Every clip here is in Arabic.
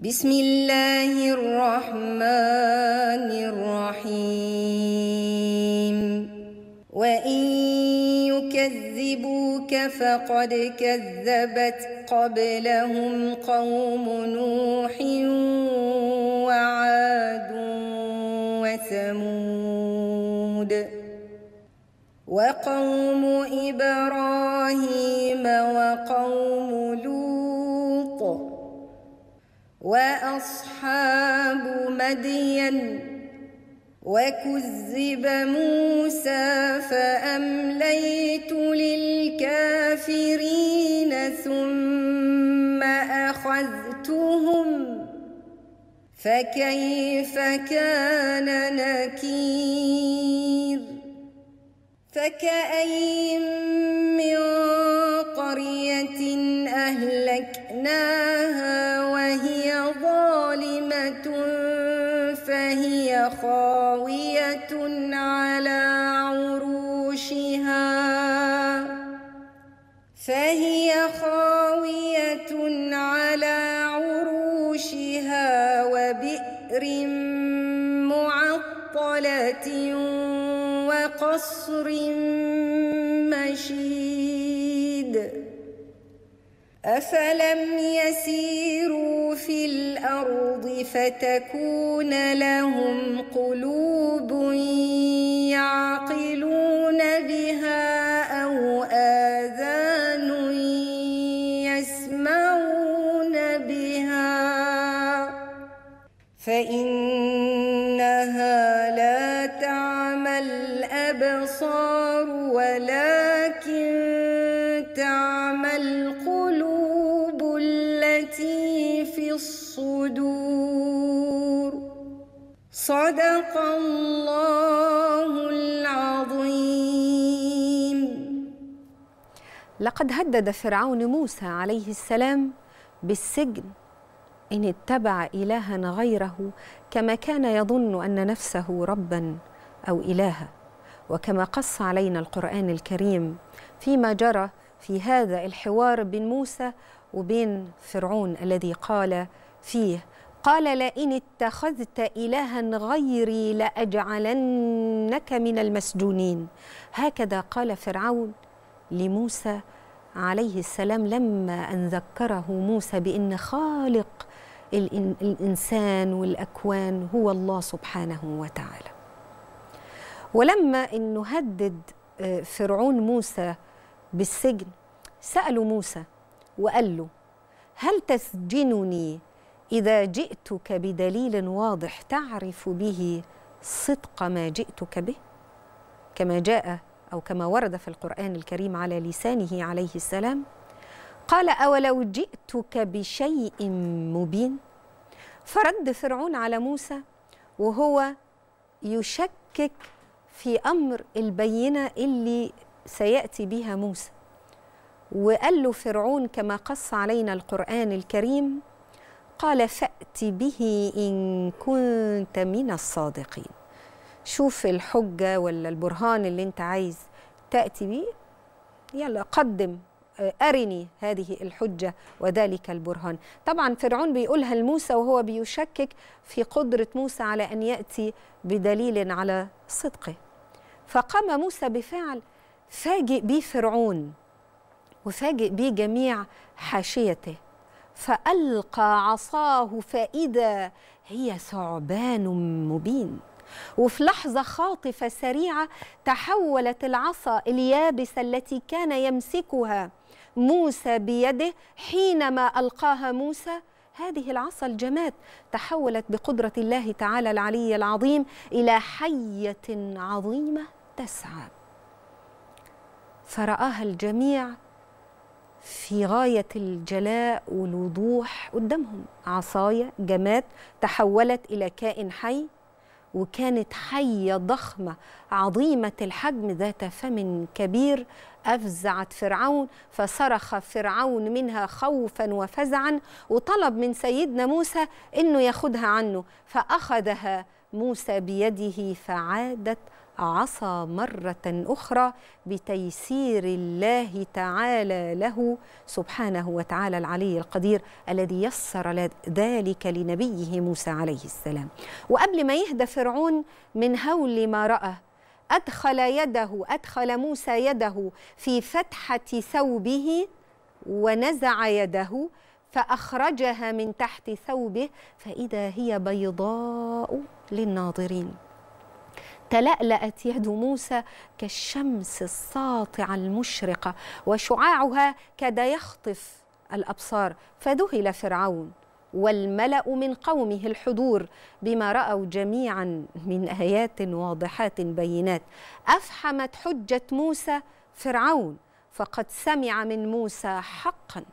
بسم الله الرحمن الرحيم وإن يكذبوك فقد كذبت قبلهم قوم نوح وعاد وثمود وقوم إبراهيم وقوم واصحاب مدين وكذب موسى فامليت للكافرين ثم اخذتهم فكيف كان نكير فكاين من الجديد أفلم يسيروا في الأرض فتكون لهم قلوب يعقلون بها أو آذان يسمعون بها فإنها لا تعمى الأبصار ولا تعمى القلوب التي في الصدور صدق الله العظيم لقد هدد فرعون موسى عليه السلام بالسجن إن اتبع إلها غيره كما كان يظن أن نفسه ربا أو إلها وكما قص علينا القرآن الكريم فيما جرى في هذا الحوار بين موسى وبين فرعون الذي قال فيه قال لئن اتخذت إلها غيري لأجعلنك من المسجونين هكذا قال فرعون لموسى عليه السلام لما أن ذكره موسى بأن خالق الإنسان والأكوان هو الله سبحانه وتعالى ولما أنه هدد آه، فرعون موسى بالسجن سألوا موسى وقال له هل تسجنني إذا جئتك بدليل واضح تعرف به صدق ما جئتك به كما جاء أو كما ورد في القرآن الكريم على لسانه عليه السلام قال أولو جئتك بشيء مبين فرد فرعون على موسى وهو يشكك في أمر البينة اللي سيأتي بها موسى وقال له فرعون كما قص علينا القرآن الكريم قال فأت به إن كنت من الصادقين شوف الحجة ولا البرهان اللي انت عايز تأتي به يلا قدم أرني هذه الحجة وذلك البرهان طبعا فرعون بيقولها لموسى وهو بيشكك في قدرة موسى على أن يأتي بدليل على صدقه فقام موسى بفعل فاجئ بيه فرعون وفاجئ بيه جميع حاشيته فألقى عصاه فإذا هي ثعبان مبين وفي لحظة خاطفة سريعة تحولت العصا اليابسة التي كان يمسكها موسى بيده حينما ألقاها موسى هذه العصا الجماد تحولت بقدرة الله تعالى العلي العظيم إلى حية عظيمة تسعى فرآها الجميع في غاية الجلاء والوضوح قدامهم عصاية جماد تحولت إلى كائن حي وكانت حية ضخمة عظيمة الحجم ذات فم كبير أفزعت فرعون فصرخ فرعون منها خوفا وفزعا وطلب من سيدنا موسى أنه ياخدها عنه فأخذها موسى بيده فعادت عصا مرة أخرى بتيسير الله تعالى له سبحانه وتعالى العلي القدير الذي يسر ذلك لنبيه موسى عليه السلام وقبل ما يهدى فرعون من هول ما رأى أدخل يده أدخل موسى يده في فتحة ثوبه ونزع يده فأخرجها من تحت ثوبه فإذا هي بيضاء للناظرين تلألأت يد موسى كالشمس الساطعة المشرقة وشعاعها كاد يخطف الأبصار فذهل فرعون والملأ من قومه الحضور بما رأوا جميعا من آيات واضحات بينات أفحمت حجة موسى فرعون فقد سمع من موسى حقا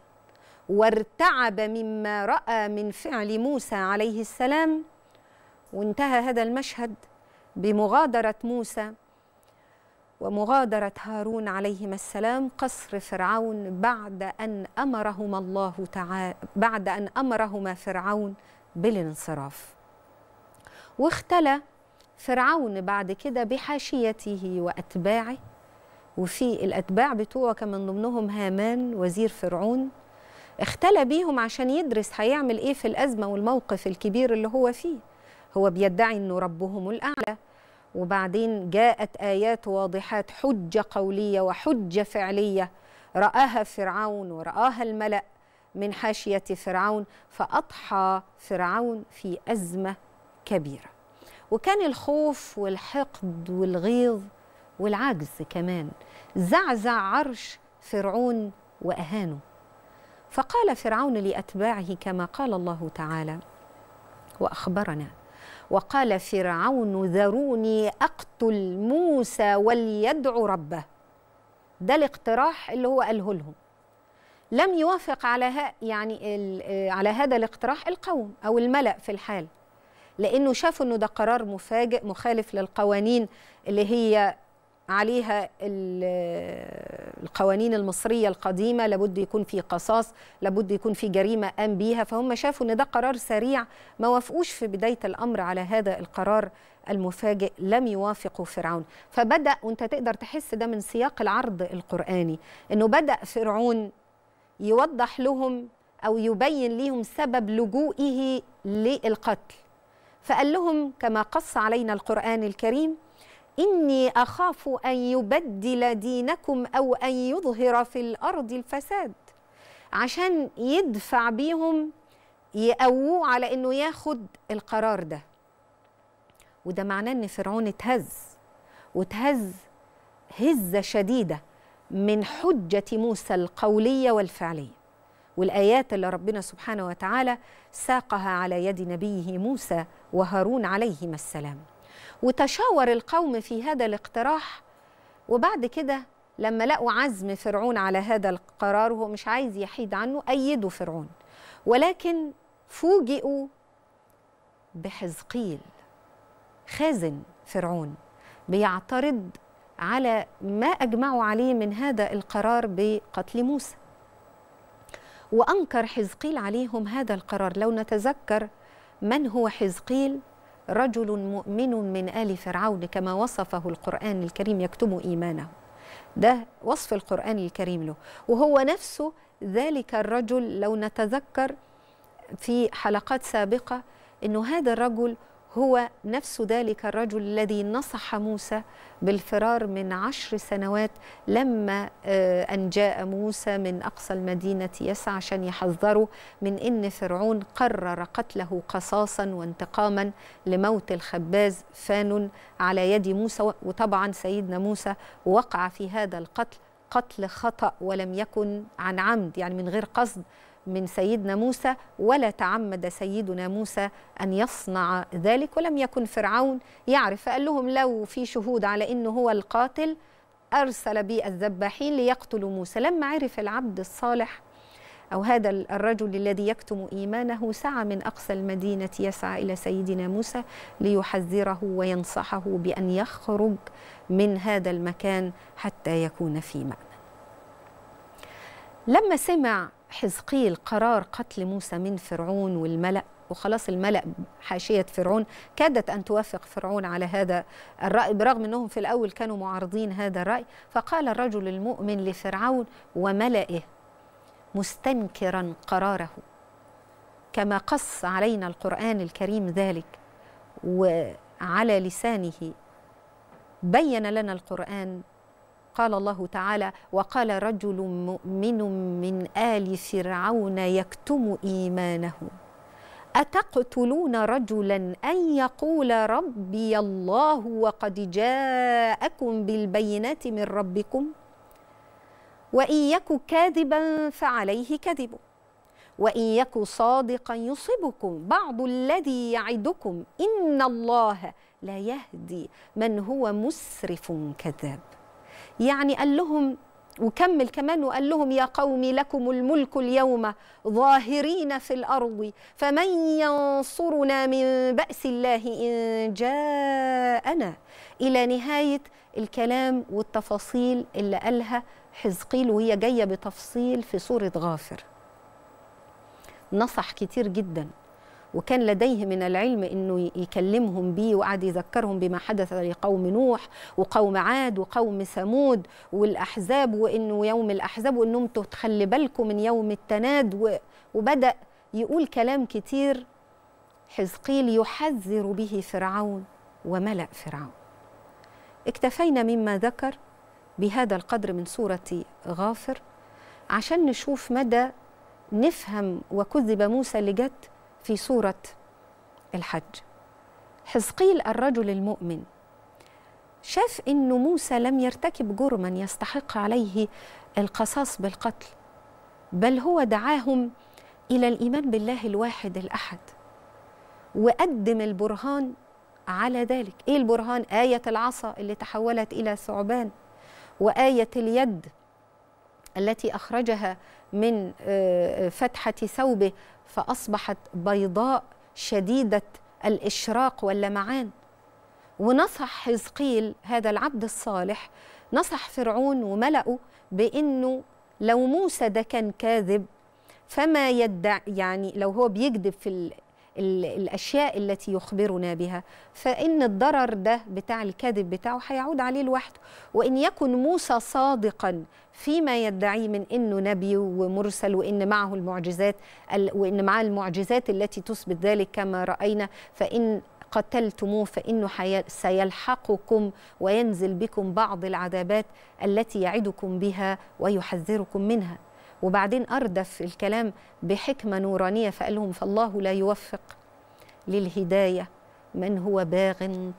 وارتعب مما رأى من فعل موسى عليه السلام وانتهى هذا المشهد بمغادرة موسى ومغادرة هارون عليهما السلام قصر فرعون بعد أن أمرهما الله تعالى بعد أن أمرهما فرعون بالانصراف واختلى فرعون بعد كده بحاشيته وأتباعه وفي الأتباع بتوعه كان من ضمنهم هامان وزير فرعون اختلى بيهم عشان يدرس هيعمل ايه في الأزمة والموقف الكبير اللي هو فيه هو بيدعي انه ربهم الأعلى وبعدين جاءت آيات واضحات حجة قولية وحجة فعلية رآها فرعون ورآها الملأ من حاشية فرعون فأضحى فرعون في أزمة كبيرة وكان الخوف والحقد والغيظ والعجز كمان زعزع عرش فرعون وأهانه فقال فرعون لأتباعه كما قال الله تعالى وأخبرنا وقال فرعون ذروني أقتل موسى وليدعو ربه ده الاقتراح اللي هو قاله لهم لم يوافق على يعني على هذا الاقتراح القوم او الملا في الحال لانه شافوا انه ده قرار مفاجئ مخالف للقوانين اللي هي عليها القوانين المصرية القديمة لابد يكون في قصاص لابد يكون في جريمة قام بيها فهم شافوا أن ده قرار سريع ما وافقوش في بداية الأمر على هذا القرار المفاجئ لم يوافقوا فرعون فبدأ وانت تقدر تحس ده من سياق العرض القرآني أنه بدأ فرعون يوضح لهم أو يبين لهم سبب لجوئه للقتل فقال لهم كما قص علينا القرآن الكريم إني أخاف أن يبدل دينكم أو أن يظهر في الأرض الفساد عشان يدفع بيهم يقووه على إنه ياخد القرار ده وده معناه إن فرعون اتهز وتهز هزة شديدة من حجة موسى القولية والفعلية والآيات اللي ربنا سبحانه وتعالى ساقها على يد نبيه موسى وهارون عليهما السلام وتشاور القوم في هذا الاقتراح وبعد كده لما لقوا عزم فرعون على هذا القرار وهو مش عايز يحيد عنه أيدوا فرعون ولكن فوجئوا بحزقيل خازن فرعون بيعترض على ما أجمعوا عليه من هذا القرار بقتل موسى وأنكر حزقيل عليهم هذا القرار لو نتذكر من هو حزقيل رجل مؤمن من آل فرعون كما وصفه القرآن الكريم يكتم إيمانه ده وصف القرآن الكريم له وهو نفسه ذلك الرجل لو نتذكر في حلقات سابقة أنه هذا الرجل هو نفس ذلك الرجل الذي نصح موسى بالفرار من عشر سنوات لما آه، أن جاء موسى من أقصى المدينة يسعى عشان يحذره من أن فرعون قرر قتله قصاصا وانتقاما لموت الخباز فان على يد موسى وطبعا سيدنا موسى وقع في هذا القتل قتل خطأ ولم يكن عن عمد يعني من غير قصد من سيدنا موسى ولا تعمد سيدنا موسى أن يصنع ذلك ولم يكن فرعون يعرف قال لهم لو في شهود على أنه هو القاتل أرسل بي الذباحين ليقتلوا موسى لما عرف العبد الصالح أو هذا الرجل الذي يكتم إيمانه سعى من أقصى المدينة يسعى إلى سيدنا موسى ليحذره وينصحه بأن يخرج من هذا المكان حتى يكون في مأمن لما سمع حزقيل قرار قتل موسى من فرعون والملأ وخلاص الملأ حاشية فرعون كادت أن توافق فرعون على هذا الرأي برغم أنهم في الأول كانوا معارضين هذا الرأي فقال الرجل المؤمن لفرعون وملئه مستنكرا قراره كما قص علينا القرآن الكريم ذلك وعلى لسانه بين لنا القرآن قال الله تعالى وقال رجل مؤمن من آل فرعون يكتم إيمانه أتقتلون رجلا أن يقول ربي الله وقد جاءكم بالبينات من ربكم وإن يك كاذبا فعليه كذبه وإن يك صادقا يصبكم بعض الذي يعدكم إن الله لا يهدي من هو مسرف كذاب يعني قال لهم وكمل كمان وقال لهم يا قوم لكم الملك اليوم ظاهرين في الارض فمن ينصرنا من باس الله ان جاءنا الى نهايه الكلام والتفاصيل اللي قالها حزقيل وهي جايه بتفصيل في سوره غافر نصح كتير جدا وكان لديه من العلم أنه يكلمهم بيه وقعد يذكرهم بما حدث لقوم نوح وقوم عاد وقوم ثمود والأحزاب وأنه يوم الأحزاب وأنهم تخلي بالكم من يوم التناد وبدأ يقول كلام كتير حزقيل يحذر به فرعون وملأ فرعون اكتفينا مما ذكر بهذا القدر من سورة غافر عشان نشوف مدى نفهم وكذب موسى لجد في سورة الحج حزقيل الرجل المؤمن شاف أن موسى لم يرتكب جرما يستحق عليه القصاص بالقتل بل هو دعاهم إلى الإيمان بالله الواحد الأحد وقدم البرهان على ذلك إيه البرهان؟ آية العصا اللي تحولت إلى ثعبان وآية اليد التي أخرجها من آه، آه، فتحة ثوبه فأصبحت بيضاء شديدة الإشراق واللمعان ونصح حزقيل هذا العبد الصالح نصح فرعون وملأه بأنه لو موسى ده كان كاذب فما يدعي يعني لو هو بيكذب في الأشياء التي يخبرنا بها فإن الضرر ده بتاع الكذب بتاعه هيعود عليه لوحده وإن يكن موسى صادقا فيما يدعي من انه نبي ومرسل وان معه المعجزات وان معاه المعجزات التي تثبت ذلك كما راينا فان قتلتموه فانه سيلحقكم وينزل بكم بعض العذابات التي يعدكم بها ويحذركم منها وبعدين أردف الكلام بحكمة نورانية فقال لهم فالله لا يوفق للهداية من هو باغ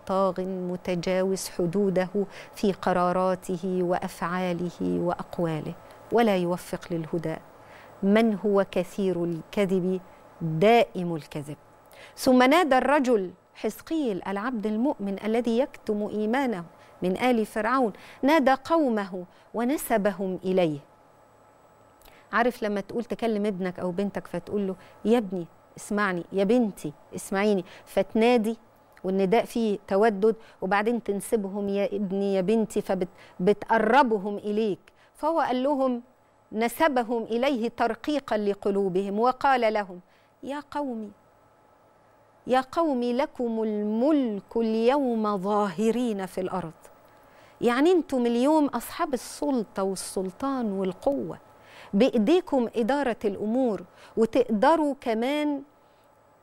طاغ متجاوز حدوده في قراراته وأفعاله وأقواله ولا يوفق للهدى من هو كثير الكذب دائم الكذب ثم نادى الرجل حسقيل العبد المؤمن الذي يكتم إيمانه من آل فرعون نادى قومه ونسبهم إليه عارف لما تقول تكلم ابنك او بنتك فتقول له يا ابني اسمعني يا بنتي اسمعيني فتنادي والنداء فيه تودد وبعدين تنسبهم يا ابني يا بنتي فبتقربهم اليك فهو قال لهم نسبهم اليه ترقيقا لقلوبهم وقال لهم يا قومي يا قومي لكم الملك اليوم ظاهرين في الارض يعني انتم اليوم اصحاب السلطه والسلطان والقوه بايديكم اداره الامور وتقدروا كمان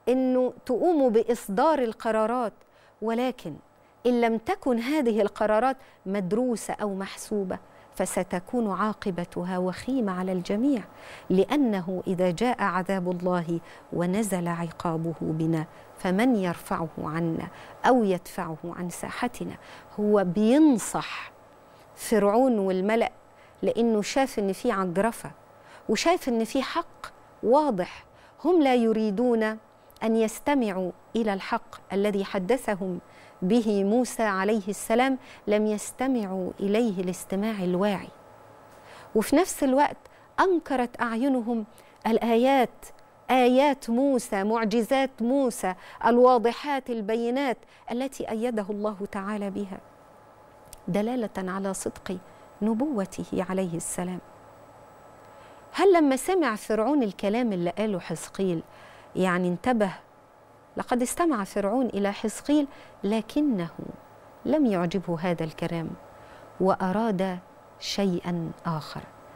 انه تقوموا باصدار القرارات ولكن ان لم تكن هذه القرارات مدروسه او محسوبه فستكون عاقبتها وخيمه على الجميع لانه اذا جاء عذاب الله ونزل عقابه بنا فمن يرفعه عنا او يدفعه عن ساحتنا هو بينصح فرعون والملأ لأنه شاف أن في عجرفة وشاف أن في حق واضح هم لا يريدون أن يستمعوا إلى الحق الذي حدثهم به موسى عليه السلام لم يستمعوا إليه الاستماع الواعي وفي نفس الوقت أنكرت أعينهم الآيات آيات موسى معجزات موسى الواضحات البينات التي أيده الله تعالى بها دلالة على صدق نبوته عليه السلام هل لما سمع فرعون الكلام اللي قاله حزقيل يعني انتبه لقد استمع فرعون إلى حزقيل لكنه لم يعجبه هذا الكلام وأراد شيئا آخر